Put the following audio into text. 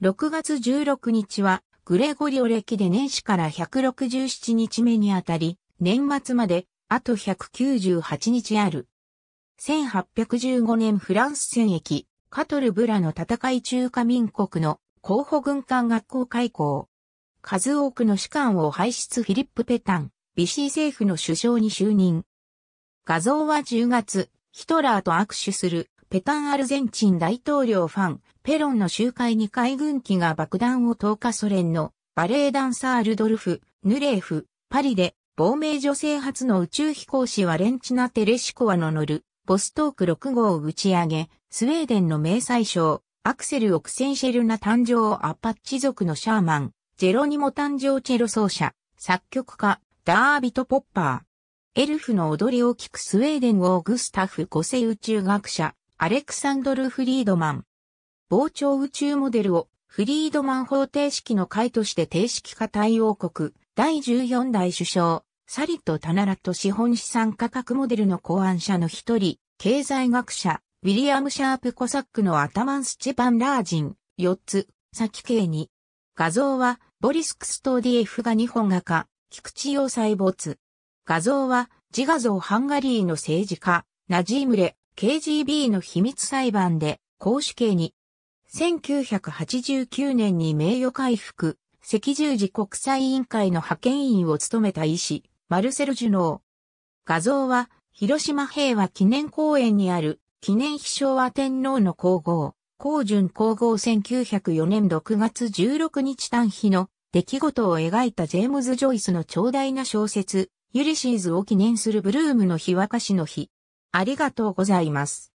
6月16日は、グレゴリオ歴で年始から167日目にあたり、年末まで、あと198日ある。1815年フランス戦役、カトル・ブラの戦い中華民国の候補軍艦学校開校。数多くの士官を輩出フィリップ・ペタン、ビシー政府の首相に就任。画像は10月、ヒトラーと握手するペタンアルゼンチン大統領ファン、ペロンの集会に海軍機が爆弾を投下ソ連のバレエダンサールドルフ、ヌレーフ、パリで亡命女性初の宇宙飛行士はレンチナ・テレシコワの乗るボストーク6号を打ち上げ、スウェーデンの名祭賞、アクセル・オクセンシェルナ誕生アパッチ族のシャーマン、ジェロニモ誕生チェロ奏者、作曲家、ダービト・ポッパー。エルフの踊りを聴くスウェーデンオーグスタフ・個セ宇宙学者、アレクサンドル・フリードマン。膨張宇宙モデルをフリードマン方程式の解として定式化対応国第14代首相、サリット・タナラット資本資産価格モデルの考案者の一人、経済学者、ウィリアム・シャープ・コサックのアタマン・スチェパン・ラージン、4つ、先形に。画像は、ボリスクスト DF が日本画家、菊池洋裁没。画像は、自画像ハンガリーの政治家、ナジームレ、KGB の秘密裁判で公主刑に、1989年に名誉回復、赤十字国際委員会の派遣員を務めた医師、マルセル・ジュノー。画像は、広島平和記念公園にある、記念碑昭和天皇の皇后、皇順皇后1904年6月16日短日の出来事を描いたジェームズ・ジョイスの長大な小説、ユリシーズを記念するブルームの日和歌詞の日。ありがとうございます。